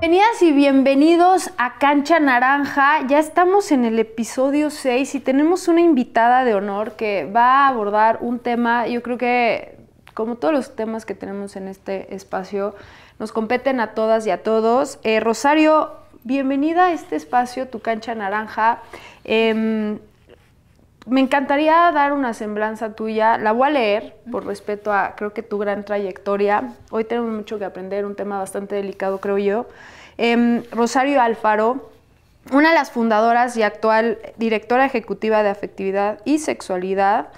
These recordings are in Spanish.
Bienvenidas y bienvenidos a Cancha Naranja. Ya estamos en el episodio 6 y tenemos una invitada de honor que va a abordar un tema, yo creo que como todos los temas que tenemos en este espacio, nos competen a todas y a todos. Eh, Rosario, bienvenida a este espacio, Tu Cancha Naranja. Em, me encantaría dar una semblanza tuya, la voy a leer por respeto a, creo que tu gran trayectoria. Hoy tenemos mucho que aprender, un tema bastante delicado, creo yo. Em, Rosario Alfaro, una de las fundadoras y actual directora ejecutiva de afectividad y sexualidad,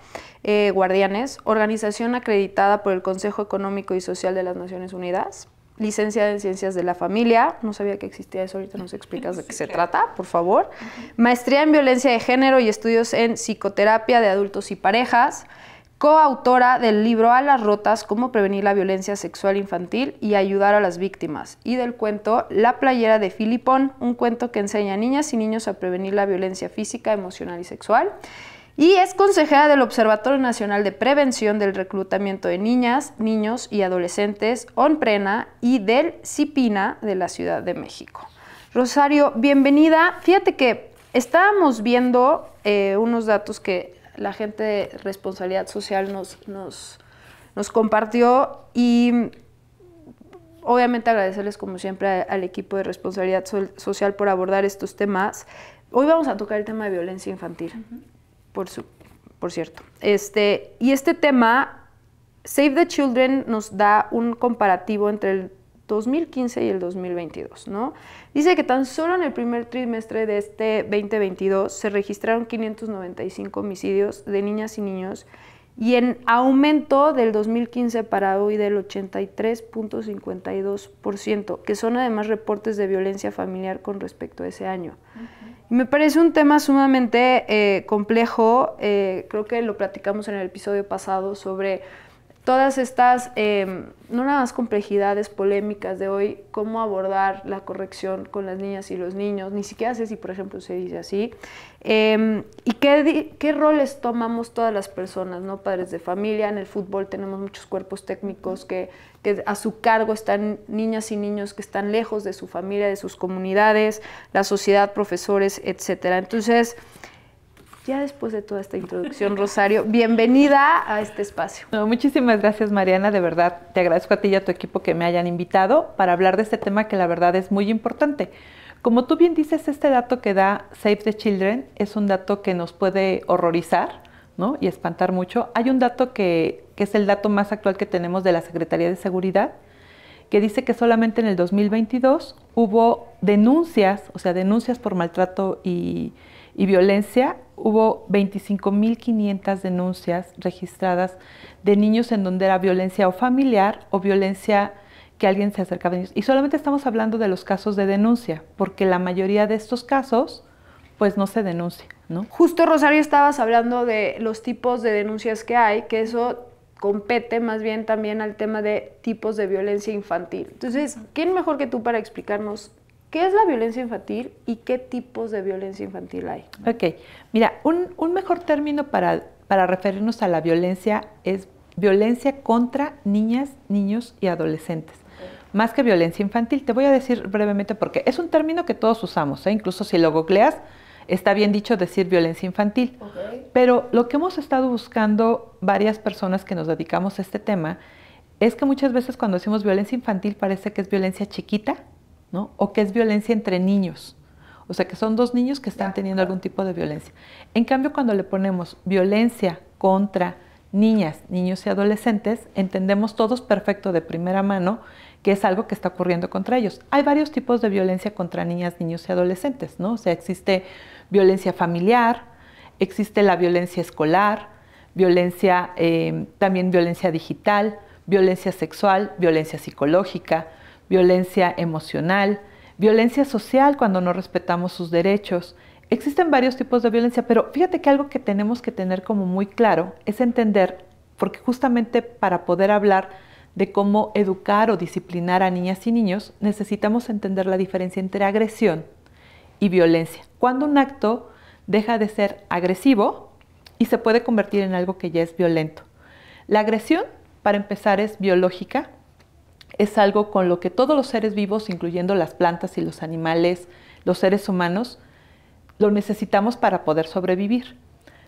eh, Guardianes, organización acreditada por el Consejo Económico y Social de las Naciones Unidas licenciada en Ciencias de la Familia, no sabía que existía eso, ahorita nos explicas de qué se trata, por favor. Maestría en Violencia de Género y estudios en Psicoterapia de Adultos y Parejas, coautora del libro A las Rotas, cómo prevenir la violencia sexual infantil y ayudar a las víctimas, y del cuento La playera de Filipón, un cuento que enseña a niñas y niños a prevenir la violencia física, emocional y sexual. Y es consejera del Observatorio Nacional de Prevención del Reclutamiento de Niñas, Niños y Adolescentes, ONPRENA, y del CIPINA de la Ciudad de México. Rosario, bienvenida. Fíjate que estábamos viendo eh, unos datos que la gente de responsabilidad social nos, nos, nos compartió y obviamente agradecerles como siempre al equipo de responsabilidad social por abordar estos temas. Hoy vamos a tocar el tema de violencia infantil, por, su, por cierto. Este, y este tema, Save the Children nos da un comparativo entre el 2015 y el 2022, ¿no? Dice que tan solo en el primer trimestre de este 2022 se registraron 595 homicidios de niñas y niños y en aumento del 2015 para hoy del 83.52%, que son además reportes de violencia familiar con respecto a ese año. Me parece un tema sumamente eh, complejo, eh, creo que lo platicamos en el episodio pasado sobre todas estas, em, no nada más complejidades polémicas de hoy, cómo abordar la corrección con las niñas y los niños, ni siquiera sé si, por ejemplo, se dice así, em, y qué, qué, roles tomamos todas las personas, ¿no? Padres de familia, en el fútbol tenemos muchos cuerpos técnicos que, que a su cargo están niñas y niños que están lejos de su familia, de sus comunidades, la sociedad, profesores, etcétera. Entonces, ya después de toda esta introducción, Rosario, bienvenida a este espacio. muchísimas gracias, Mariana. De verdad, te agradezco a ti y a tu equipo que me hayan invitado para hablar de este tema que la verdad es muy importante. Como tú bien dices, este dato que da Save the Children es un dato que nos puede horrorizar ¿no? y espantar mucho. Hay un dato que, es el dato más actual que tenemos de la Secretaría de Seguridad, que dice que solamente en el 2022 hubo denuncias, o sea, denuncias por maltrato y violencia hubo 25.500 denuncias registradas de niños en donde era violencia o familiar o violencia que alguien se acercaba a ellos. Y solamente estamos hablando de los casos de denuncia, porque la mayoría de estos casos pues no se denuncia, ¿no? Justo Rosario estabas hablando de los tipos de denuncias que hay, que eso compete más bien también al tema de tipos de violencia infantil. Entonces, ¿quién mejor que tú para explicarnos ¿Qué es la violencia infantil y qué tipos de violencia infantil hay? Ok, mira, un, mejor término para, referirnos a la violencia es violencia contra niñas, niños y adolescentes más que violencia infantil. Te voy a decir brevemente porque es un término que todos usamos, ¿eh? incluso si lo googleas, está bien dicho decir violencia infantil. Pero lo que hemos estado buscando varias personas que nos dedicamos a este tema es que muchas veces cuando decimos violencia infantil parece que es violencia chiquita o que es violencia entre niños. O sea, que son dos niños que están teniendo algún tipo de violencia. En cambio, cuando le ponemos violencia contra niñas, niños y adolescentes, entendemos todos perfecto de primera mano que es algo que está ocurriendo contra ellos. Hay varios tipos de violencia contra niñas, niños y adolescentes, ¿no? O sea, existe violencia familiar, existe la violencia escolar, violencia, eh, también violencia digital, violencia sexual, violencia psicológica, violencia emocional, violencia social cuando no respetamos sus derechos. Existen varios tipos de violencia, pero fíjate que algo que tenemos que tener como muy claro es entender, porque justamente para poder hablar de cómo educar o disciplinar a niñas y niños, necesitamos entender la diferencia entre agresión y violencia. Cuando un acto deja de ser agresivo y se puede convertir en algo que ya es violento. La agresión, para empezar, es biológica, es algo con lo que todos los seres vivos, incluyendo las plantas y los animales, los seres humanos, lo necesitamos para poder sobrevivir.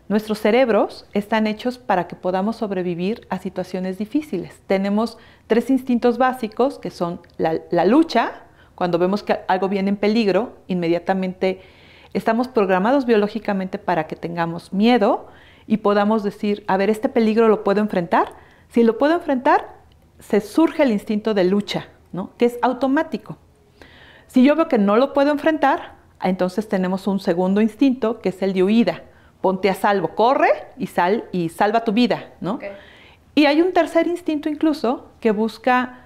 Nuestros cerebros están hechos para que podamos sobrevivir a situaciones difíciles. Tenemos tres instintos básicos que son la, lucha, cuando vemos que algo viene en peligro, inmediatamente estamos programados biológicamente para que tengamos miedo y podamos decir, a ver, este peligro lo puedo enfrentar. Si lo puedo enfrentar, se surge el instinto de lucha, ¿no? que es automático. Si yo veo que no lo puedo enfrentar, entonces tenemos un segundo instinto, que es el de huida. Ponte a salvo, corre y sal y salva tu vida, ¿no? Y hay un tercer instinto incluso que busca,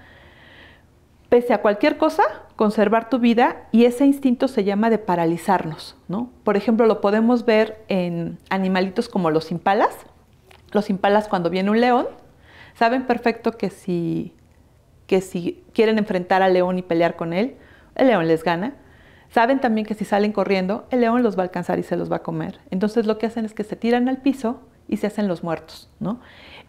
pese a cualquier cosa, conservar tu vida y ese instinto se llama de paralizarnos, ¿no? Por ejemplo, lo podemos ver en animalitos como los impalas. Los impalas cuando viene un león, saben perfecto que si, que si quieren enfrentar al león y pelear con él, el león les gana. Saben también que si salen corriendo, el león los va a alcanzar y se los va a comer. Entonces lo que hacen es que se tiran al piso y se hacen los muertos, ¿no?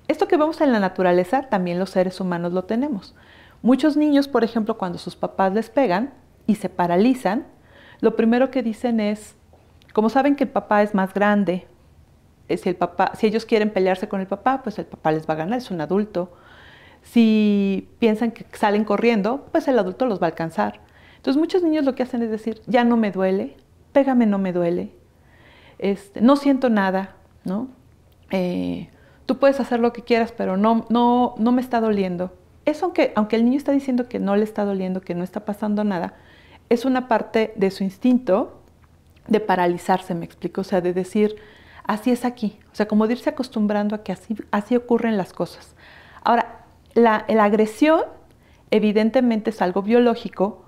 Esto que vemos en la naturaleza también los seres humanos lo tenemos. Muchos niños, por ejemplo, cuando sus papás les pegan y se paralizan, lo primero que dicen es, como saben que el papá es más grande si el papá, si ellos quieren pelearse con el papá, pues el papá les va a ganar, es un adulto. Si piensan que salen corriendo, pues el adulto los va a alcanzar. Entonces muchos niños lo que hacen es decir, ya no me duele, pégame no me duele, este, no siento nada, ¿no? Eh, tú puedes hacer lo que quieras, pero no, no, no me está doliendo. Eso aunque, aunque el niño está diciendo que no le está doliendo, que no está pasando nada, es una parte de su instinto de paralizarse, me explico, o sea, de decir, así es aquí. O sea, como de irse acostumbrando a que así, así ocurren las cosas. Ahora, la, agresión evidentemente es algo biológico,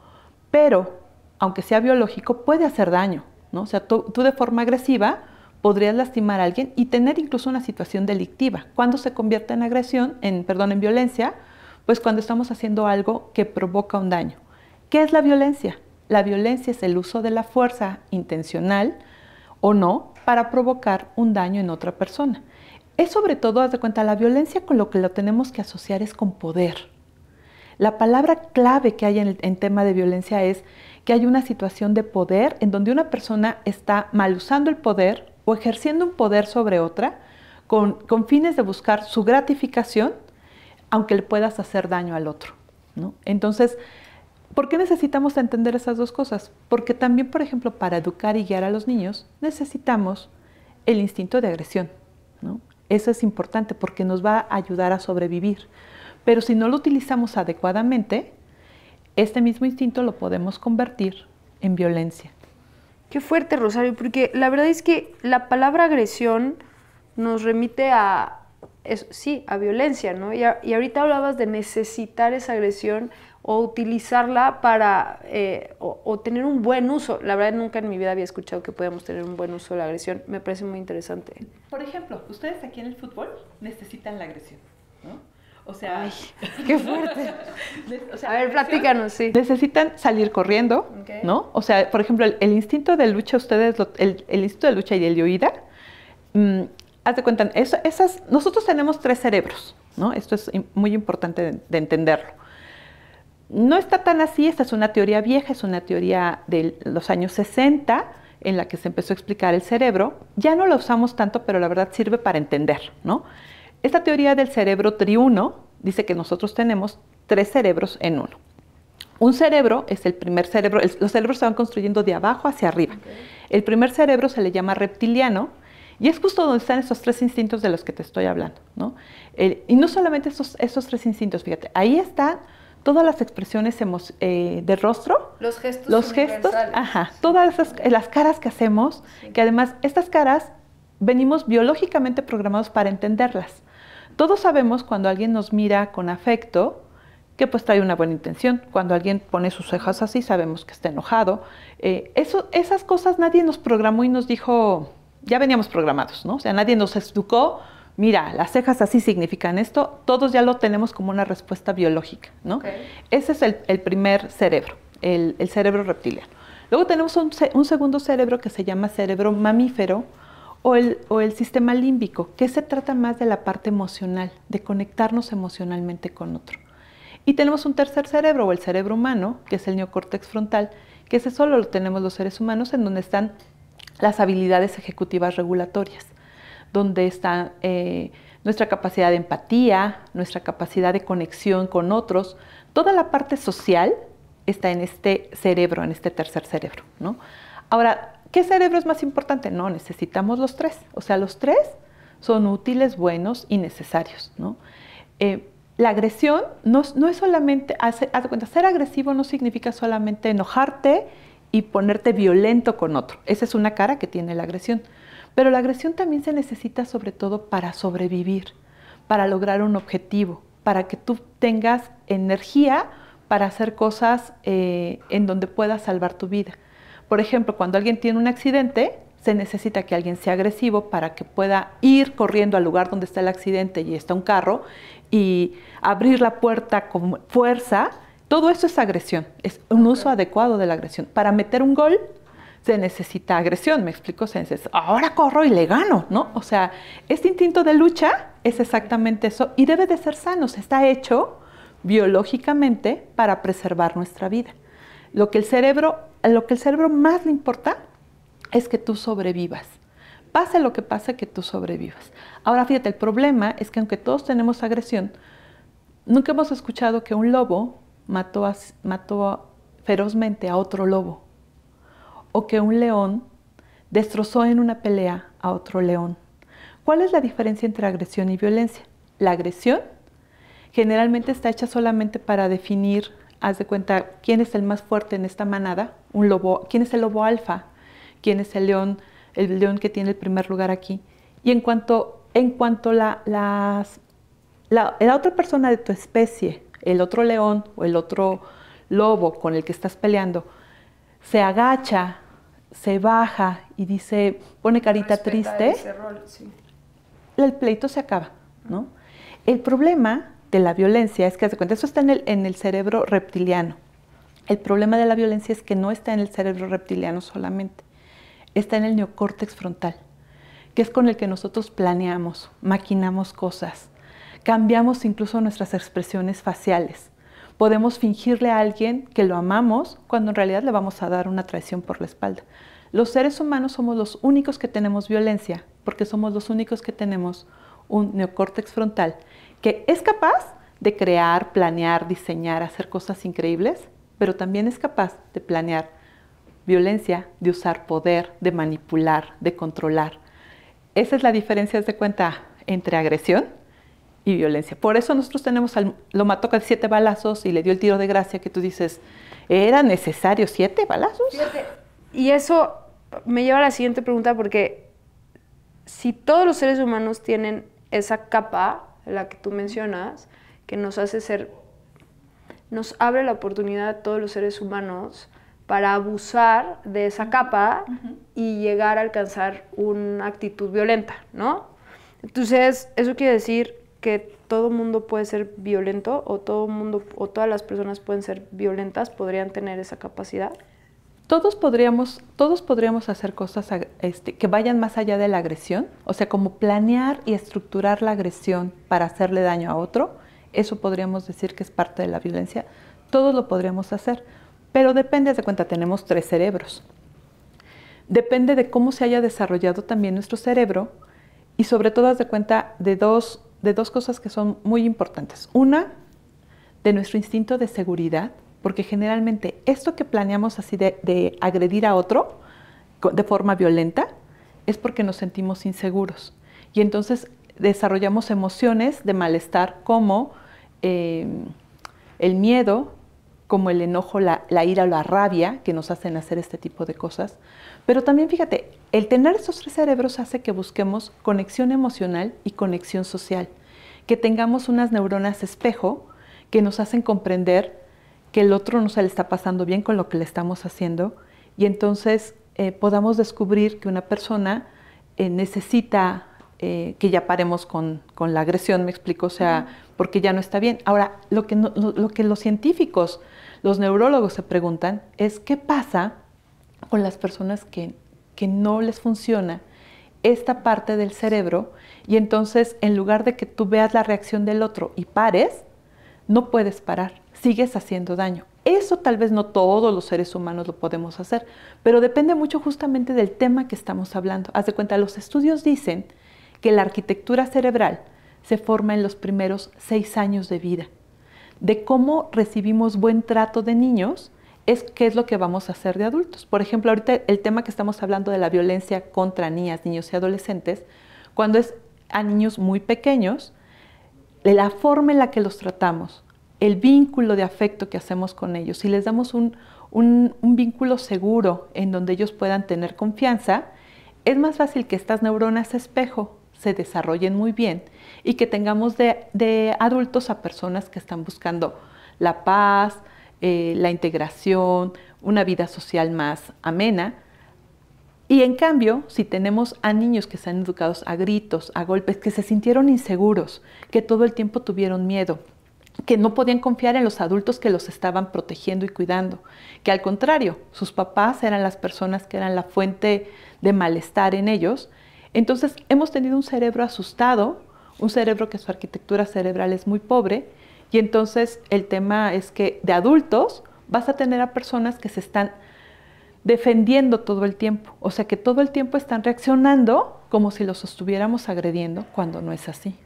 pero aunque sea biológico, puede hacer daño. ¿no? O sea, tú, tú de forma agresiva podrías lastimar a alguien y tener incluso una situación delictiva. Cuando se convierte en agresión, en, perdón, en violencia, pues cuando estamos haciendo algo que provoca un daño. ¿Qué es la violencia? La violencia es el uso de la fuerza intencional o no para provocar un daño en otra persona. Es sobre todo, haz de cuenta, la violencia con lo que lo tenemos que asociar es con poder. La palabra clave que hay en, el, tema de violencia es que hay una situación de poder en donde una persona está mal usando el poder o ejerciendo un poder sobre otra con, con fines de buscar su gratificación, aunque le puedas hacer daño al otro. ¿no? Entonces, ¿Por qué necesitamos entender esas dos cosas? Porque también, por ejemplo, para educar y guiar a los niños necesitamos el instinto de agresión. Eso es importante porque nos va a ayudar a sobrevivir. Pero si no lo utilizamos adecuadamente, este mismo instinto lo podemos convertir en violencia. Qué fuerte, Rosario, porque la verdad es que la palabra agresión nos remite a, sí, a violencia, ¿no? Y, y ahorita hablabas de necesitar esa agresión o utilizarla para eh, o, tener un buen uso. La verdad nunca en mi vida había escuchado que podíamos tener un buen uso de la agresión. Me parece muy interesante. Por ejemplo, ustedes aquí en el fútbol necesitan la agresión, ¿no? O sea, qué fuerte. o sea, a ver, platícanos, sí. Necesitan salir corriendo, ¿no? O sea, por ejemplo, el, instinto de lucha, ustedes, el, instinto de lucha y el de huida mm, haz de cuenta, eso, esas, nosotros tenemos tres cerebros, ¿no? Esto es muy importante de entenderlo. No está tan así, esta es una teoría vieja, es una teoría de los años 60 en la que se empezó a explicar el cerebro. Ya no la usamos tanto, pero la verdad sirve para entender, ¿no? Esta teoría del cerebro triuno dice que nosotros tenemos tres cerebros en uno. Un cerebro es el primer cerebro, los cerebros se van construyendo de abajo hacia arriba. El primer cerebro se le llama reptiliano y es justo donde están esos tres instintos de los que te estoy hablando, ¿no? y no solamente esos, tres instintos, fíjate, ahí está todas las expresiones eh, de rostro, los gestos, todas eh, las caras que hacemos, que además estas caras venimos biológicamente programados para entenderlas. Todos sabemos cuando alguien nos mira con afecto que pues trae una buena intención. Cuando alguien pone sus cejas así sabemos que está enojado. Eh, esas cosas nadie nos programó y nos dijo, ya veníamos programados, ¿no? O sea, nadie nos educó mira, las cejas así significan esto, todos ya lo tenemos como una respuesta biológica, ¿no? Ese es el, primer cerebro, el, cerebro reptiliano. Luego tenemos un, segundo cerebro que se llama cerebro mamífero o el, o el sistema límbico, que se trata más de la parte emocional, de conectarnos emocionalmente con otro. Y tenemos un tercer cerebro o el cerebro humano, que es el neocórtex frontal, que ese solo lo tenemos los seres humanos en donde están las habilidades ejecutivas regulatorias donde está eh, nuestra capacidad de empatía, nuestra capacidad de conexión con otros. Toda la parte social está en este cerebro, en este tercer cerebro. Ahora, ¿qué cerebro es más importante? No, necesitamos los tres. O sea, los tres son útiles, buenos y necesarios. Eh, la agresión no, es solamente, hacer, haz cuenta, ser agresivo no significa solamente enojarte y ponerte violento con otro. Esa es una cara que tiene la agresión. Pero la agresión también se necesita sobre todo para sobrevivir, para lograr un objetivo, para que tú tengas energía para hacer cosas eh, en donde puedas salvar tu vida. Por ejemplo, cuando alguien tiene un accidente, se necesita que alguien sea agresivo para que pueda ir corriendo al lugar donde está el accidente y está un carro y abrir la puerta con fuerza. Todo eso es agresión, es un uso adecuado de la agresión. Para meter un gol se necesita agresión, me explico, se ahora corro y le gano, ¿no? O sea, este instinto de lucha es exactamente eso y debe de ser sano, se está hecho biológicamente para preservar nuestra vida. Lo que el cerebro, lo que el cerebro más le importa es que tú sobrevivas. Pase lo que pase, que tú sobrevivas. Ahora fíjate, el problema es que aunque todos tenemos agresión, nunca hemos escuchado que un lobo mató, mató ferozmente a otro lobo o que un león destrozó en una pelea a otro león. ¿Cuál es la diferencia entre agresión y violencia? La agresión generalmente está hecha solamente para definir, haz de cuenta, quién es el más fuerte en esta manada, un lobo, quién es el lobo alfa, quién es el león, el león que tiene el primer lugar aquí. Y en cuanto, en cuanto la, la, la otra persona de tu especie, el otro león o el otro lobo con el que estás peleando, se agacha se baja y dice, pone carita triste, el pleito se acaba, ¿no? El problema de la violencia es que, de cuenta, eso está en el, en el cerebro reptiliano. El problema de la violencia es que no está en el cerebro reptiliano solamente, está en el neocórtex frontal, que es con el que nosotros planeamos, maquinamos cosas, cambiamos incluso nuestras expresiones faciales podemos fingirle a alguien que lo amamos cuando en realidad le vamos a dar una traición por la espalda. Los seres humanos somos los únicos que tenemos violencia, porque somos los únicos que tenemos un neocórtex frontal que es capaz de crear, planear, diseñar, hacer cosas increíbles, pero también es capaz de planear violencia, de usar poder, de manipular, de controlar. Esa es la diferencia, de cuenta, entre agresión y violencia. Por eso nosotros tenemos al lo mató con siete balazos y le dio el tiro de gracia que tú dices, ¿era necesario siete balazos? Y eso me lleva a la siguiente pregunta porque si todos los seres humanos tienen esa capa, la que tú mencionas, que nos hace ser, nos abre la oportunidad a todos los seres humanos para abusar de esa capa y llegar a alcanzar una actitud violenta, ¿no? Entonces, eso quiere decir que todo mundo puede ser violento o todo mundo o todas las personas pueden ser violentas, podrían tener esa capacidad. Todos podríamos, todos podríamos hacer cosas este, que vayan más allá de la agresión, o sea, como planear y estructurar la agresión para hacerle daño a otro, eso podríamos decir que es parte de la violencia, todos lo podríamos hacer, pero depende, de cuenta, tenemos tres cerebros. Depende de cómo se haya desarrollado también nuestro cerebro y sobre todo, de cuenta, de dos de dos cosas que son muy importantes. Una, de nuestro instinto de seguridad, porque generalmente esto que planeamos así de, agredir a otro de forma violenta es porque nos sentimos inseguros. Y entonces desarrollamos emociones de malestar como em, el miedo, como el enojo, la, la, ira o la rabia que nos hacen hacer este tipo de cosas. Pero también fíjate, el tener esos tres cerebros hace que busquemos conexión emocional y conexión social, que tengamos unas neuronas espejo que nos hacen comprender que el otro no se le está pasando bien con lo que le estamos haciendo y entonces eh, podamos descubrir que una persona eh, necesita eh, que ya paremos con, la agresión, me explico, o sea, porque ya no está bien. Ahora, lo que, lo que los científicos, los neurólogos se preguntan es qué pasa con las personas que no les funciona esta parte del cerebro y entonces en lugar de que tú veas la reacción del otro y pares, no puedes parar, sigues haciendo daño. Eso tal vez no todos los seres humanos lo podemos hacer, pero depende mucho justamente del tema que estamos hablando. Haz de cuenta, los estudios dicen que la arquitectura cerebral se forma en los primeros seis años de vida. De cómo recibimos buen trato de niños es qué es lo que vamos a hacer de adultos. Por ejemplo, ahorita el tema que estamos hablando de la violencia contra niñas, niños y adolescentes, cuando es a niños muy pequeños, la forma en la que los tratamos, el vínculo de afecto que hacemos con ellos, si les damos un, vínculo seguro en donde ellos puedan tener confianza, es más fácil que estas neuronas espejo se desarrollen muy bien y que tengamos de, de adultos a personas que están buscando la paz, eh, la integración, una vida social más amena. Y en cambio, si tenemos a niños que han educados a gritos, a golpes, que se sintieron inseguros, que todo el tiempo tuvieron miedo, que no podían confiar en los adultos que los estaban protegiendo y cuidando, que al contrario, sus papás eran las personas que eran la fuente de malestar en ellos, entonces hemos tenido un cerebro asustado, un cerebro que su arquitectura cerebral es muy pobre y entonces el tema es que de adultos vas a tener a personas que se están defendiendo todo el tiempo, o sea que todo el tiempo están reaccionando como si los estuviéramos agrediendo cuando no es así.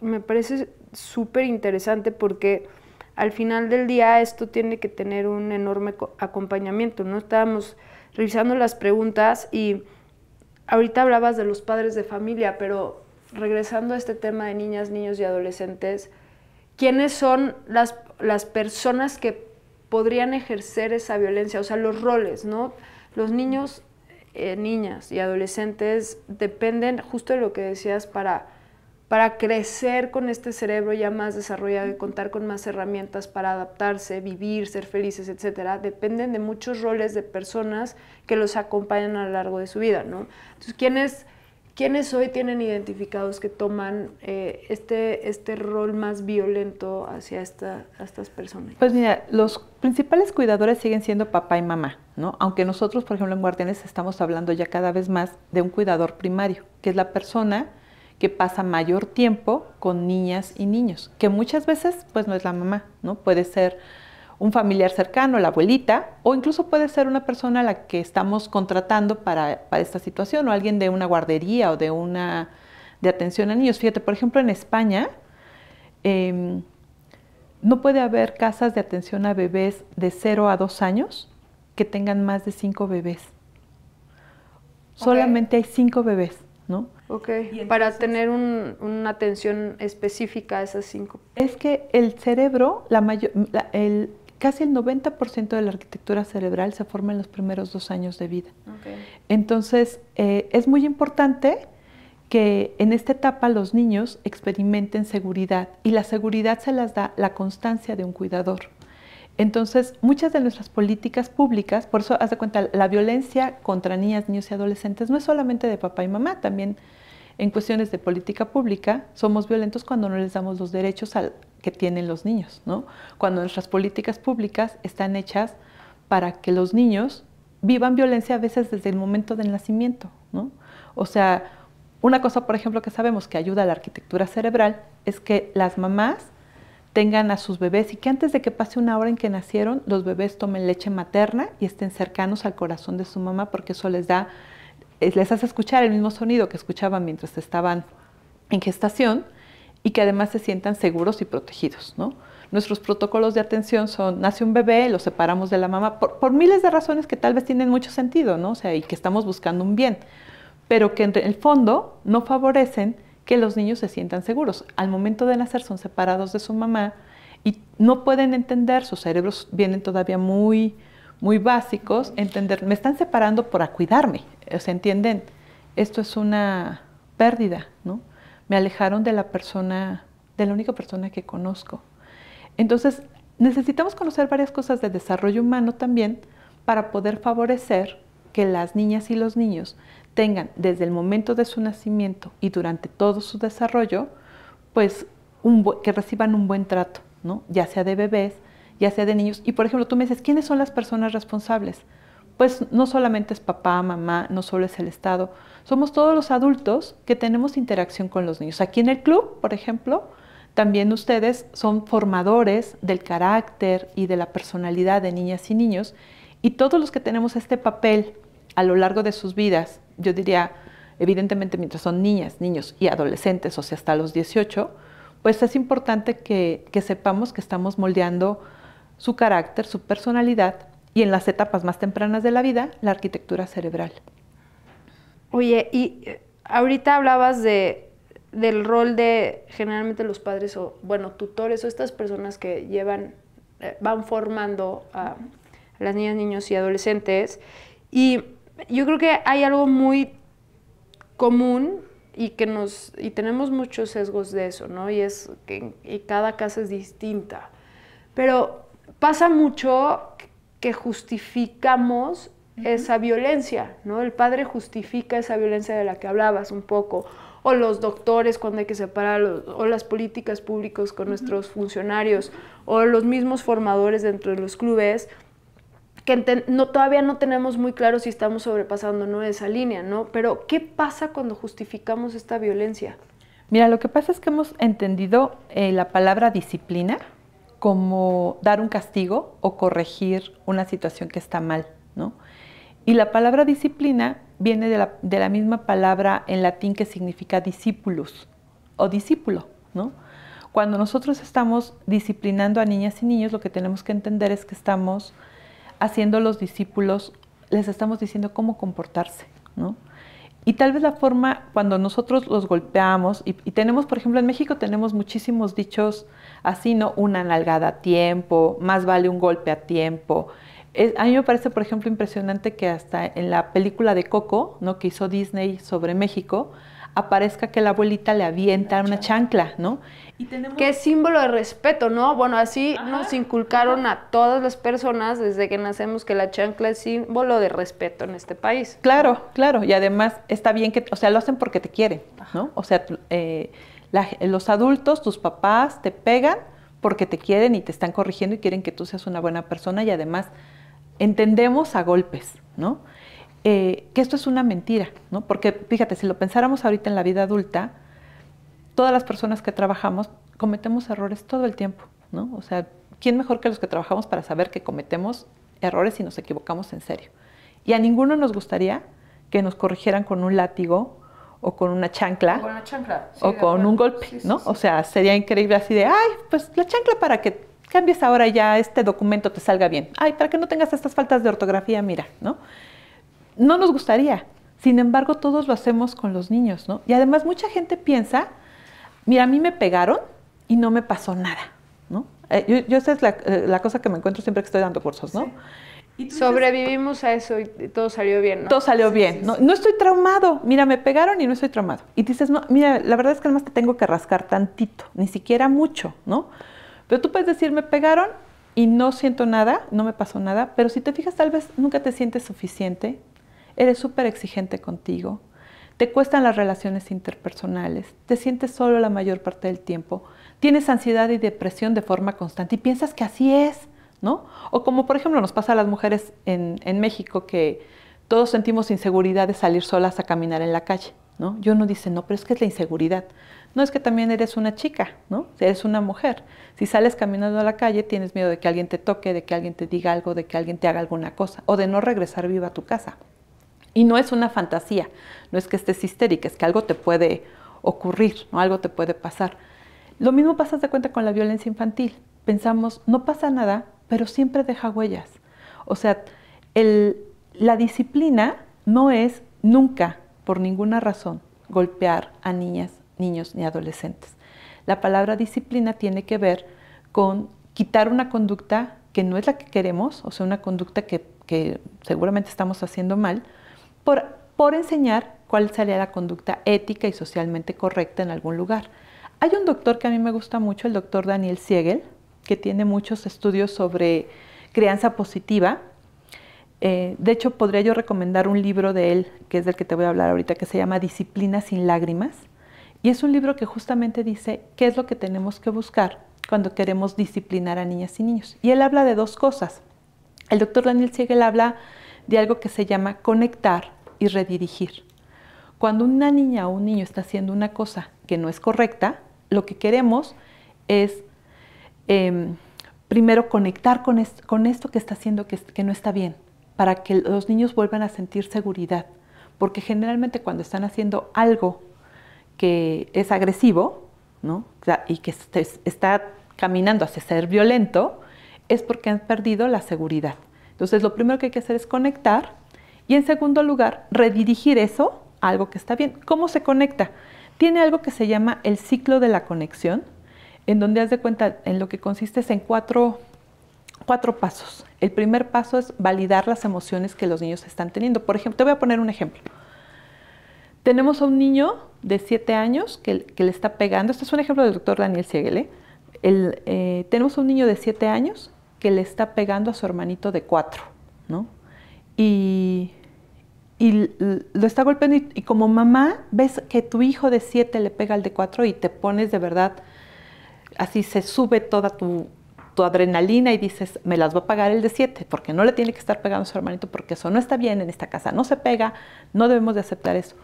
me parece súper interesante porque al final del día esto tiene que tener un enorme acompañamiento, ¿no? Estábamos revisando las preguntas y ahorita hablabas de los padres de familia, pero regresando a este tema de niñas, niños y adolescentes, quiénes son las, personas que podrían ejercer esa violencia, o sea, los roles, ¿no? Los niños, eh, niñas y adolescentes dependen justo de lo que decías para, para crecer con este cerebro ya más desarrollado y contar con más herramientas para adaptarse, vivir, ser felices, etcétera, dependen de muchos roles de personas que los acompañan a lo largo de su vida, ¿no? Entonces, ¿quiénes ¿Quiénes hoy tienen identificados que toman eh, este, este rol más violento hacia esta, estas personas? Pues mira, los principales cuidadores siguen siendo papá y mamá, ¿no? Aunque nosotros, por ejemplo, en Guardianes estamos hablando ya cada vez más de un cuidador primario, que es la persona que pasa mayor tiempo con niñas y niños, que muchas veces pues no es la mamá, ¿no? Puede ser un familiar cercano, la abuelita, o incluso puede ser una persona a la que estamos contratando para, para esta situación, o alguien de una guardería o de una de atención a niños. Fíjate, por ejemplo, en España em, no puede haber casas de atención a bebés de 0 a 2 años que tengan más de 5 bebés. Solamente hay 5 bebés, ¿no? Ok, para tener una atención específica a esas cinco. Es que el cerebro, la, mayor, la casi el 90% de la arquitectura cerebral se forma en los primeros dos años de vida. Entonces, eh, es muy importante que en esta etapa los niños experimenten seguridad y la seguridad se las da la constancia de un cuidador. Entonces, muchas de nuestras políticas públicas, por eso, haz de cuenta, la violencia contra niñas, niños y adolescentes no es solamente de papá y mamá, también en cuestiones de política pública somos violentos cuando no les damos los derechos que tienen los niños, ¿no? Cuando nuestras políticas públicas están hechas para que los niños vivan violencia a veces desde el momento del nacimiento, O sea, una cosa, por ejemplo, que sabemos que ayuda a la arquitectura cerebral es que las mamás tengan a sus bebés y que antes de que pase una hora en que nacieron, los bebés tomen leche materna y estén cercanos al corazón de su mamá porque eso les da eh, les hace escuchar el mismo sonido que escuchaban mientras estaban en gestación y que además se sientan seguros y protegidos, ¿no? Nuestros protocolos de atención son, nace un bebé, lo separamos de la mamá, por, miles de razones que tal vez tienen mucho sentido, ¿no? O sea, y que estamos buscando un bien, pero que en el fondo no favorecen que los niños se sientan seguros. Al momento de nacer son separados de su mamá y no pueden entender, sus cerebros vienen todavía muy, muy básicos, entender, me están separando para cuidarme, se entienden, esto es una pérdida, ¿no? Me alejaron de la persona, de la única persona que conozco. Entonces, necesitamos conocer varias cosas de desarrollo humano también para poder favorecer que las niñas y los niños tengan desde el momento de su nacimiento y durante todo su desarrollo, pues un que reciban un buen trato, ¿no? Ya sea de bebés, ya sea de niños. Y por ejemplo, tú me dices, ¿quiénes son las personas responsables? pues no solamente es papá, mamá, no solo es el Estado, somos todos los adultos que tenemos interacción con los niños. Aquí en el club, por ejemplo, también ustedes son formadores del carácter y de la personalidad de niñas y niños y todos los que tenemos este papel a lo largo de sus vidas, yo diría, evidentemente mientras son niñas, niños y adolescentes, o sea, hasta los 18, pues es importante que, sepamos que estamos moldeando su carácter, su personalidad y en las etapas más tempranas de la vida, la arquitectura cerebral. Oye, y eh, ahorita hablabas de, del rol de generalmente los padres o, bueno, tutores o estas personas que llevan, eh, van formando a las niñas, niños y adolescentes. Y yo creo que hay algo muy común y que nos y tenemos muchos sesgos de eso, ¿no? Y es que y cada casa es distinta. Pero pasa mucho que justificamos esa violencia, ¿no? El padre justifica esa violencia de la que hablabas un poco, o los doctores cuando hay que separar, o las políticas públicas con nuestros funcionarios, o los mismos formadores dentro de los clubes, que no, todavía no tenemos muy claro si estamos sobrepasando no esa línea, ¿no? Pero, ¿qué pasa cuando justificamos esta violencia? Mira, lo que pasa es que hemos entendido eh, la palabra disciplina como dar un castigo o corregir una situación que está mal, ¿no? Y la palabra disciplina viene de la, misma palabra en latín que significa discípulos o discípulo, ¿no? Cuando nosotros estamos disciplinando a niñas y niños, lo que tenemos que entender es que estamos haciendo los discípulos, les estamos diciendo cómo comportarse, ¿no? Y tal vez la forma cuando nosotros los golpeamos, y, y, tenemos, por ejemplo, en México tenemos muchísimos dichos así no una nalgada a tiempo, más vale un golpe a tiempo. a mí me parece, por ejemplo, impresionante que hasta en la película de Coco, ¿no? que hizo Disney sobre México, aparezca que la abuelita le avienta una, chancla, ¿no? Que es símbolo de respeto, ¿no? Bueno, así nos inculcaron a todas las personas desde que nacemos que la chancla es símbolo de respeto en este país. Claro, claro, y además está bien que, o sea, lo hacen porque te quieren, ¿no? O sea, eh, los adultos, tus papás, te pegan porque te quieren y te están corrigiendo y quieren que tú seas una buena persona y además entendemos a golpes, ¿no? Eh, que esto es una mentira, ¿no? Porque fíjate, si lo pensáramos ahorita en la vida adulta, todas las personas que trabajamos cometemos errores todo el tiempo, ¿no? O sea, ¿quién mejor que los que trabajamos para saber que cometemos errores y nos equivocamos en serio? Y a ninguno nos gustaría que nos corrigieran con un látigo o con una chancla. O con, una chancla. con un golpe, ¿no? O sea, sería increíble así de, ay, pues la chancla para que cambies ahora ya este documento te salga bien. Ay, para que no tengas estas faltas de ortografía, mira, ¿no? No nos gustaría. Sin embargo, todos lo hacemos con los niños, ¿no? Y además mucha gente piensa, mira, a mí me pegaron y no me pasó nada, ¿no? Eh, yo, esa es eh, la, cosa que me encuentro siempre que estoy dando cursos, ¿no? Sobrevivimos a eso y todo salió bien, ¿no? Todo salió bien. no, no, estoy traumado. Mira, me pegaron y no estoy traumado. Y dices, no, mira, la verdad es que además te tengo que rascar tantito, ni siquiera mucho, ¿no? Pero tú puedes decir, me pegaron y no siento nada, no me pasó nada, pero si te fijas, tal vez nunca te sientes suficiente, eres súper exigente contigo, te cuestan las relaciones interpersonales, te sientes solo la mayor parte del tiempo, tienes ansiedad y depresión de forma constante y piensas que así es o como por ejemplo nos pasa a las mujeres en, México que todos sentimos inseguridad de salir solas a caminar en la calle, Yo no dice, no, pero es que es la inseguridad. No es que también eres una chica, ¿no? Eres una mujer. Si sales caminando a la calle tienes miedo de que alguien te toque, de que alguien te diga algo, de que alguien te haga alguna cosa o de no regresar viva a tu casa. Y no es una fantasía, no es que estés histérica, es que algo te puede ocurrir, algo te puede pasar. Lo mismo pasa de cuenta con la violencia infantil. Pensamos, no pasa nada, pero siempre deja huellas. O sea, la disciplina no es nunca, por ninguna razón, golpear a niñas, niños ni adolescentes. La palabra disciplina tiene que ver con quitar una conducta que no es la que queremos, o sea, una conducta que, seguramente estamos haciendo mal, por, por enseñar cuál sería la conducta ética y socialmente correcta en algún lugar. Hay un doctor que a mí me gusta mucho, el doctor Daniel Siegel, que tiene muchos estudios sobre crianza positiva. Eh, de hecho, podría yo recomendar un libro de él, que es del que te voy a hablar ahorita, que se llama Disciplina sin lágrimas. Y es un libro que justamente dice qué es lo que tenemos que buscar cuando queremos disciplinar a niñas y niños. Y él habla de dos cosas. El doctor Daniel Siegel habla de algo que se llama conectar y redirigir. Cuando una niña o un niño está haciendo una cosa que no es correcta, lo que queremos es Em, primero conectar con, esto que está haciendo que, no está bien, para que los niños vuelvan a sentir seguridad. Porque generalmente cuando están haciendo algo que es agresivo, y que está caminando hacia ser violento, es porque han perdido la seguridad. Entonces, lo primero que hay que hacer es conectar y, en segundo lugar, redirigir eso a algo que está bien. ¿Cómo se conecta? Tiene algo que se llama el ciclo de la conexión, en donde has de cuenta, en lo que consiste es en cuatro, pasos. El primer paso es validar las emociones que los niños están teniendo. Por ejemplo, te voy a poner un ejemplo. Tenemos a un niño de siete años que, le está pegando. Este es un ejemplo del doctor Daniel Siegel. ¿eh? Eh, tenemos a un niño de siete años que le está pegando a su hermanito de 4, ¿no? Y, lo está golpeando y, como mamá ves que tu hijo de siete le pega al de 4 y te pones de verdad así se sube toda tu, adrenalina y dices, me las va a pagar el de siete, porque no le tiene que estar pegando a su hermanito, porque eso no está bien en esta casa, no se pega, no debemos de aceptar eso.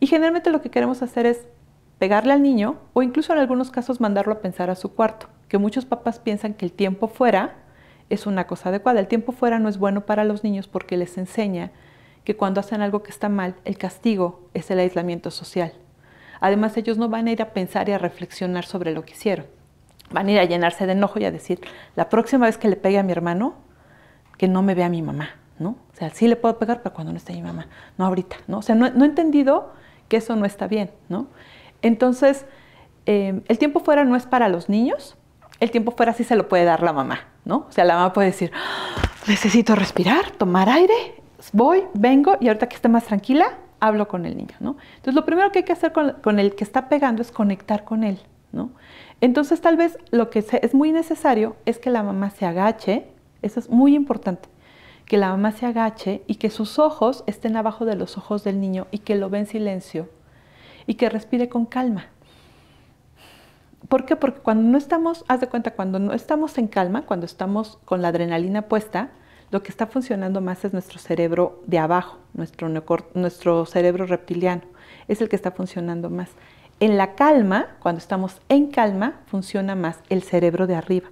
Y generalmente lo que queremos hacer es pegarle al niño o incluso en algunos casos mandarlo a pensar a su cuarto, que muchos papás piensan que el tiempo fuera es una cosa adecuada. El tiempo fuera no es bueno para los niños porque les enseña que cuando hacen algo que está mal, el castigo es el aislamiento social. Además, ellos no van a ir a pensar y a reflexionar sobre lo que hicieron van a ir a llenarse de enojo y a decir, la próxima vez que le pegue a mi hermano, que no me vea mi mamá, ¿no? O sea, sí le puedo pegar, pero cuando no esté mi mamá, no ahorita, ¿no? O sea, no, he entendido que eso no está bien, ¿no? Entonces, em, el tiempo fuera no es para los niños, el tiempo fuera sí se lo puede dar la mamá, ¿no? O sea, la mamá puede decir, ah, necesito respirar, tomar aire, voy, vengo y ahorita que esté más tranquila, hablo con el niño, ¿no? Entonces, lo primero que hay que hacer con el que está pegando es conectar con él, entonces tal vez lo que es muy necesario es que la mamá se agache, eso es muy importante, que la mamá se agache y que sus ojos estén abajo de los ojos del niño y que lo ve en silencio y que respire con calma. ¿Por qué? Porque cuando no estamos, haz de cuenta, cuando no estamos en calma, cuando estamos con la adrenalina puesta, lo que está funcionando más es nuestro cerebro de abajo, nuestro cerebro reptiliano, es el que está funcionando más. En la calma, cuando estamos en calma, funciona más el cerebro de arriba,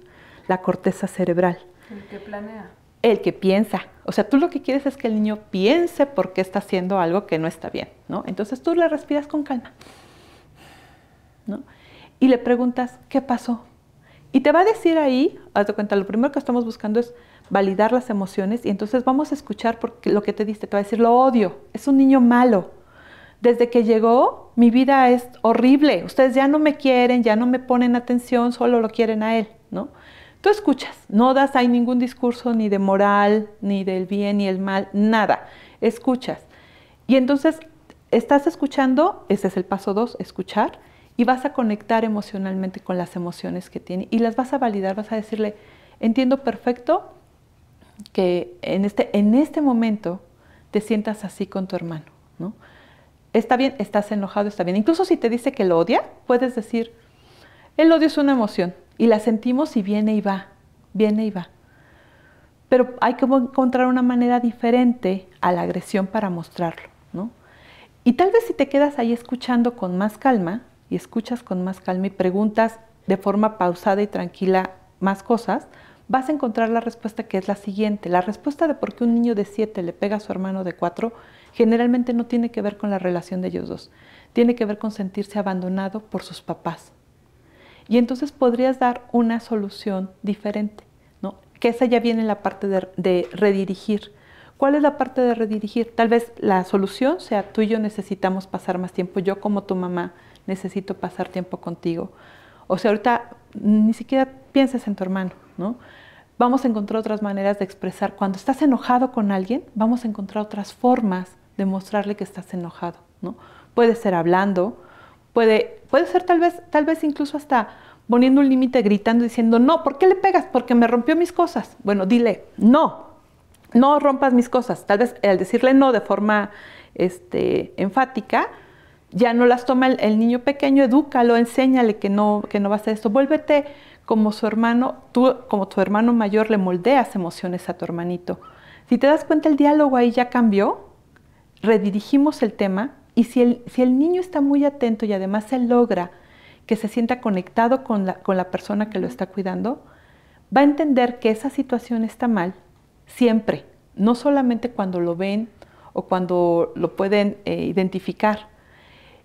la corteza cerebral. El que planea. El que piensa. O sea, tú lo que quieres es que el niño piense por qué está haciendo algo que no está bien, ¿no? Entonces tú le respiras con calma, ¿no? Y le preguntas, ¿qué pasó? Y te va a decir ahí, haz de cuenta, lo primero que estamos buscando es validar las emociones y entonces vamos a escuchar porque lo que te diste. Te va a decir, lo odio, es un niño malo desde que llegó mi vida es horrible, ustedes ya no me quieren, ya no me ponen atención, solo lo quieren a él, ¿no? Tú escuchas, no das ahí ningún discurso ni de moral, ni del bien, ni el mal, nada, escuchas. Y entonces estás escuchando, ese es el paso dos, escuchar, y vas a conectar emocionalmente con las emociones que tiene y las vas a validar, vas a decirle, entiendo perfecto que este, en este momento te sientas así con tu hermano, ¿no? está bien, estás enojado, está bien. Incluso si te dice que lo odia, puedes decir, el odio es una emoción y la sentimos y viene y va, viene y va. Pero hay que encontrar una manera diferente a la agresión para mostrarlo, ¿no? Y tal vez si te quedas ahí escuchando con más calma y escuchas con más calma y preguntas de forma pausada y tranquila más cosas, vas a encontrar la respuesta que es la siguiente. La respuesta de por qué un niño de siete le pega a su hermano de cuatro generalmente no tiene que ver con la relación de ellos dos, tiene que ver con sentirse abandonado por sus papás. Y entonces podrías dar una solución diferente, ¿no? Que esa ya viene la parte de, redirigir. ¿Cuál es la parte de redirigir? Tal vez la solución sea tú y yo necesitamos pasar más tiempo, yo como tu mamá necesito pasar tiempo contigo. O sea, ahorita ni siquiera pienses en tu hermano, ¿no? Vamos a encontrar otras maneras de expresar. Cuando estás enojado con alguien, vamos a encontrar otras formas demostrarle que estás enojado, ¿no? Puede ser hablando, puede, puede ser tal vez, tal vez incluso hasta poniendo un límite, gritando, diciendo, no, ¿por qué le pegas? Porque me rompió mis cosas. Bueno, dile, no, no rompas mis cosas. Tal vez al decirle no de forma este, enfática, ya no las toma el, niño pequeño, edúcalo, enséñale que no, que no va a hacer esto. Vuélvete como su hermano, tú como tu hermano mayor le moldeas emociones a tu hermanito. Si te das cuenta, el diálogo ahí ya cambió redirigimos el tema y si el, niño está muy atento y además se logra que se sienta conectado con la, con la persona que lo está cuidando, va a entender que esa situación está mal siempre, no solamente cuando lo ven o cuando lo pueden eh, identificar.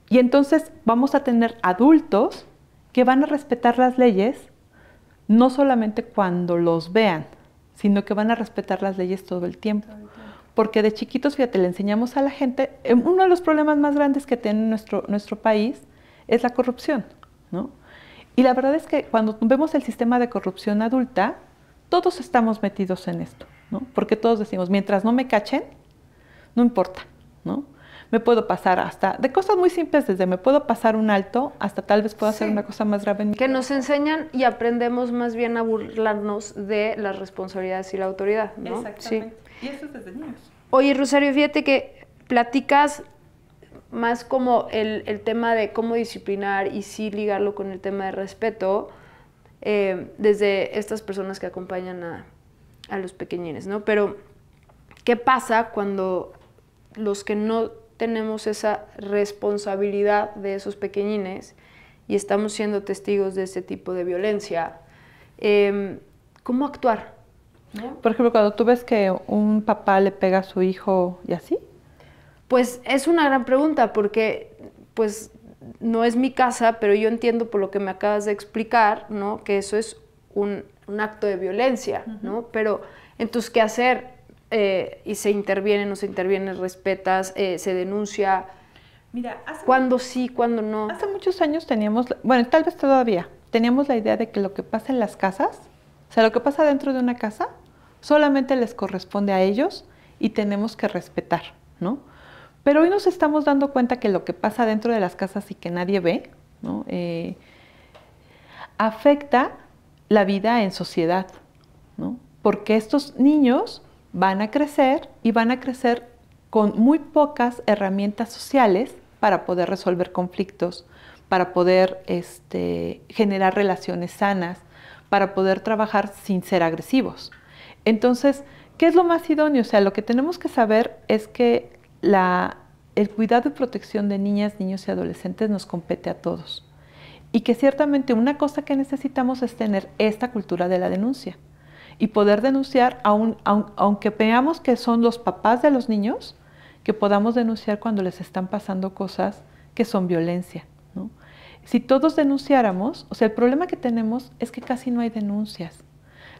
Y entonces vamos a tener adultos que van a respetar las leyes, no solamente cuando los vean, sino que van a respetar las leyes Todo el tiempo porque de chiquitos, fíjate, le enseñamos a la gente, eh, uno de los problemas más grandes que tiene nuestro, nuestro país es la corrupción, ¿no? Y la verdad es que cuando vemos el sistema de corrupción adulta, todos estamos metidos en esto, ¿no? Porque todos decimos, mientras no me cachen, no importa, ¿no? Me puedo pasar hasta, de cosas muy simples, desde me puedo pasar un alto hasta tal vez puedo hacer una cosa más grave. que nos enseñan y aprendemos más bien a burlarnos de las responsabilidades y la autoridad, ¿no? Exactamente. Y eso desde niños. Oye, Rosario, fíjate que platicas más como el, tema de cómo disciplinar y sí ligarlo con el tema de respeto eh, desde estas personas que acompañan a, los pequeñines, ¿no? Pero, ¿qué pasa cuando los que no tenemos esa responsabilidad de esos pequeñines y estamos siendo testigos de ese tipo de violencia? Em, ¿Cómo actuar? Por ejemplo, cuando tú ves que un papá le pega a su hijo y así. Pues es una gran pregunta porque pues no es mi casa, pero yo entiendo por lo que me acabas de explicar, ¿no? Que eso es un, acto de violencia, ¿no? Pero entonces, ¿qué hacer? Eh, y se interviene, no se interviene, respetas, eh, se denuncia. Mira, ¿cuándo sí, cuándo no? Hace muchos años teníamos, bueno, tal vez todavía, teníamos la idea de que lo que pasa en las casas, o sea, lo que pasa dentro de una casa, solamente les corresponde a ellos y tenemos que respetar, ¿no? Pero hoy nos estamos dando cuenta que lo que pasa dentro de las casas y que nadie ve, eh, afecta la vida en sociedad, ¿no? Porque estos niños van a crecer y van a crecer con muy pocas herramientas sociales para poder resolver conflictos, para poder este, generar relaciones sanas, para poder trabajar sin ser agresivos. Entonces, ¿qué es lo más idóneo? O sea, lo que tenemos que saber es que el cuidado y protección de niñas, niños y adolescentes nos compete a todos. Y que ciertamente una cosa que necesitamos es tener esta cultura de la denuncia y poder denunciar, aunque veamos que son los papás de los niños, que podamos denunciar cuando les están pasando cosas que son violencia. Si todos denunciáramos, o sea, el problema que tenemos es que casi no hay denuncias.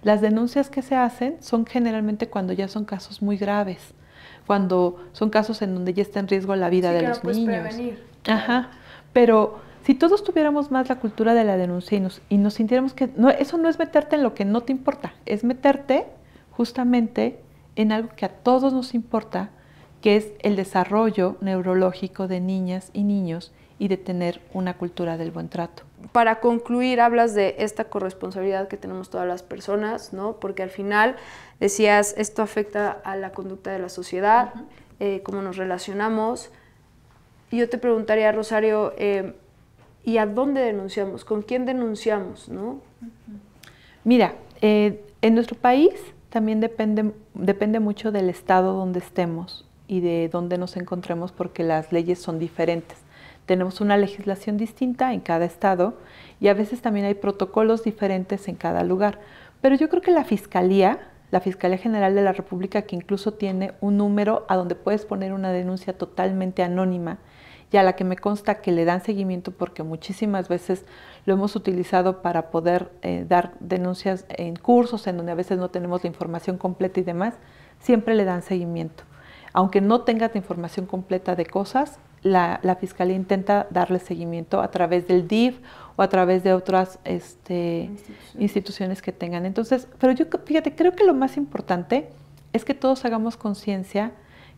Las denuncias que se hacen son generalmente cuando ya son casos muy graves, cuando son casos en donde ya está en riesgo la vida de los niños. Ajá, pero si todos tuviéramos más la cultura de la denuncia y nos, y nos sintiéramos que no, eso no es meterte en lo que no te importa, es meterte justamente en algo que a todos nos importa, que es el desarrollo neurológico de niñas y niños y de tener una cultura del buen trato para concluir, hablas de esta corresponsabilidad que tenemos todas las personas, ¿no? Porque al final decías, esto afecta a la conducta de la sociedad, eh, cómo nos relacionamos. yo te preguntaría, Rosario, eh, ¿y a dónde denunciamos? ¿Con quién denunciamos, no? Mira, eh, en nuestro país también depende mucho del estado donde estemos y de dónde nos encontremos porque las leyes son diferentes. Tenemos una legislación distinta en cada estado y a veces también hay protocolos diferentes en cada lugar. Pero yo creo que la Fiscalía, la Fiscalía General de la República, que incluso tiene un número a donde puedes poner una denuncia totalmente anónima y a la que me consta que le dan seguimiento porque muchísimas veces lo hemos utilizado para poder eh, dar denuncias en cursos en donde a veces no tenemos la información completa y demás, siempre le dan seguimiento. Aunque no tengas la información completa de cosas, la, Fiscalía intenta darle seguimiento a través del DIF o a través de otras este, instituciones. que tengan. Entonces, pero yo fíjate, creo que lo más importante es que todos hagamos conciencia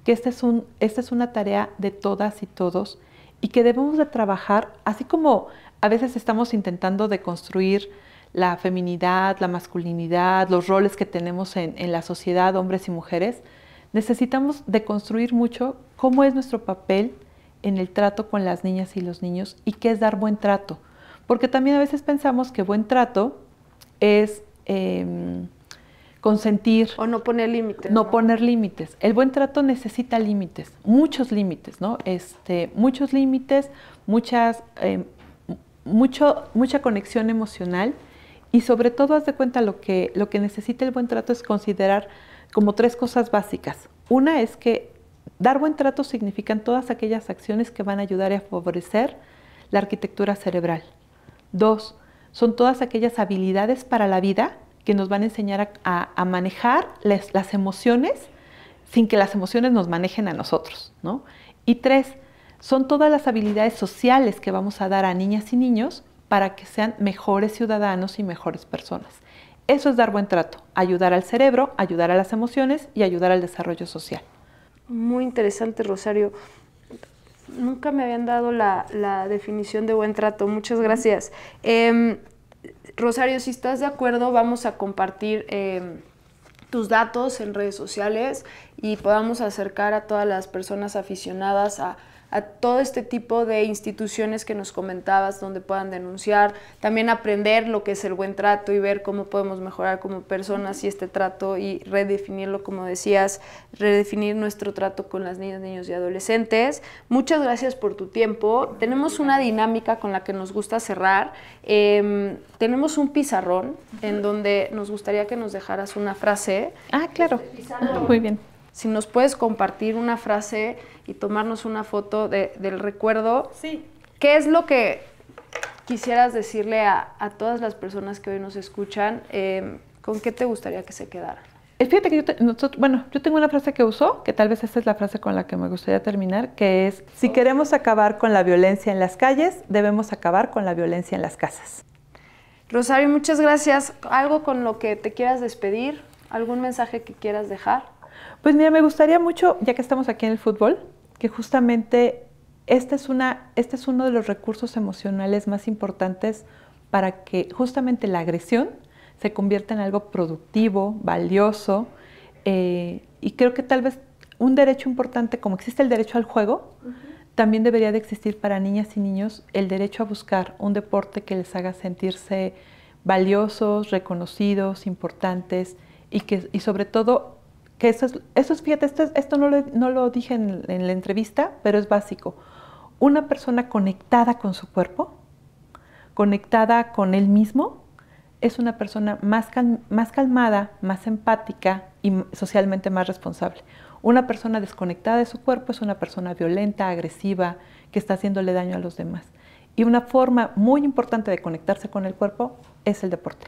que esta es, un, es una tarea de todas y todos y que debemos de trabajar, así como a veces estamos intentando de construir la feminidad, la masculinidad, los roles que tenemos en, en la sociedad, hombres y mujeres, necesitamos de construir mucho cómo es nuestro papel en el trato con las niñas y los niños y qué es dar buen trato. Porque también a veces pensamos que buen trato es em, consentir. O no poner límites. No, poner límites. El buen trato necesita límites, muchos límites, ¿no? Este, muchos límites, muchas, em, mucho, mucha conexión emocional y sobre todo, haz de cuenta, lo que, lo que necesita el buen trato es considerar como tres cosas básicas. Una es que Dar buen trato significan todas aquellas acciones que van a ayudar a favorecer la arquitectura cerebral. Dos, son todas aquellas habilidades para la vida que nos van a enseñar a, manejar las emociones sin que las emociones nos manejen a nosotros. ¿no? Y tres, son todas las habilidades sociales que vamos a dar a niñas y niños para que sean mejores ciudadanos y mejores personas. Eso es dar buen trato, ayudar al cerebro, ayudar a las emociones y ayudar al desarrollo social muy interesante, Rosario. Nunca me habían dado la, definición de buen trato. Muchas gracias. Em, Rosario, si estás de acuerdo, vamos a compartir em, tus datos en redes sociales y podamos acercar a todas las personas aficionadas a a todo este tipo de instituciones que nos comentabas donde puedan denunciar, también aprender lo que es el buen trato y ver cómo podemos mejorar como personas y este trato y redefinirlo, como decías, redefinir nuestro trato con las niñas, niños y adolescentes. Muchas gracias por tu tiempo. Tenemos una dinámica con la que nos gusta cerrar. Em, tenemos un pizarrón en donde nos gustaría que nos dejaras una frase. Ah, claro. Este, Muy bien si nos puedes compartir una frase y tomarnos una foto del recuerdo. Sí. ¿Qué es lo que quisieras decirle a, todas las personas que hoy nos escuchan? Em, ¿Con qué te gustaría que se quedara? Fíjate que yo, bueno, yo tengo una frase que uso, que tal vez esta es la frase con la que me gustaría terminar, que es, si queremos acabar con la violencia en las calles, debemos acabar con la violencia en las casas. Rosario, muchas gracias. ¿Algo con lo que te quieras despedir? ¿Algún mensaje que quieras dejar? Pues mira, me gustaría mucho, ya que estamos aquí en el fútbol, que justamente este es, una, este es uno de los recursos emocionales más importantes para que justamente la agresión se convierta en algo productivo, valioso, eh, y creo que tal vez un derecho importante, como existe el derecho al juego, también debería de existir para niñas y niños el derecho a buscar un deporte que les haga sentirse valiosos, reconocidos, importantes, y, que, y sobre todo que eso fíjate, esto, no, lo, no dije en, la entrevista, pero es básico. Una persona conectada con su cuerpo, conectada con él mismo, es una persona más, más calmada, más empática y socialmente más responsable. Una persona desconectada de su cuerpo es una persona violenta, agresiva, que está haciéndole daño a los demás. Y una forma muy importante de conectarse con el cuerpo es el deporte.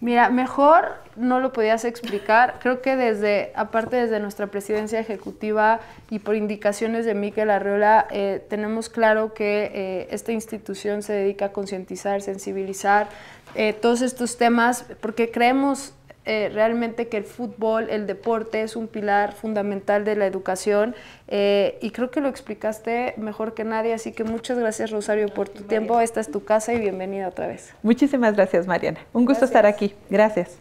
Mira, mejor no lo podías explicar. Creo que desde, aparte desde nuestra presidencia ejecutiva y por indicaciones de Miquel Arriola, eh, tenemos claro que eh, esta institución se dedica a concientizar, sensibilizar eh, todos estos temas, porque creemos eh, realmente que el fútbol, el deporte es un pilar fundamental de la educación eh, y creo que lo explicaste mejor que nadie, así que muchas gracias Rosario por tu tiempo, esta es tu casa y bienvenida otra vez. Muchísimas gracias Mariana, un gusto estar aquí, gracias.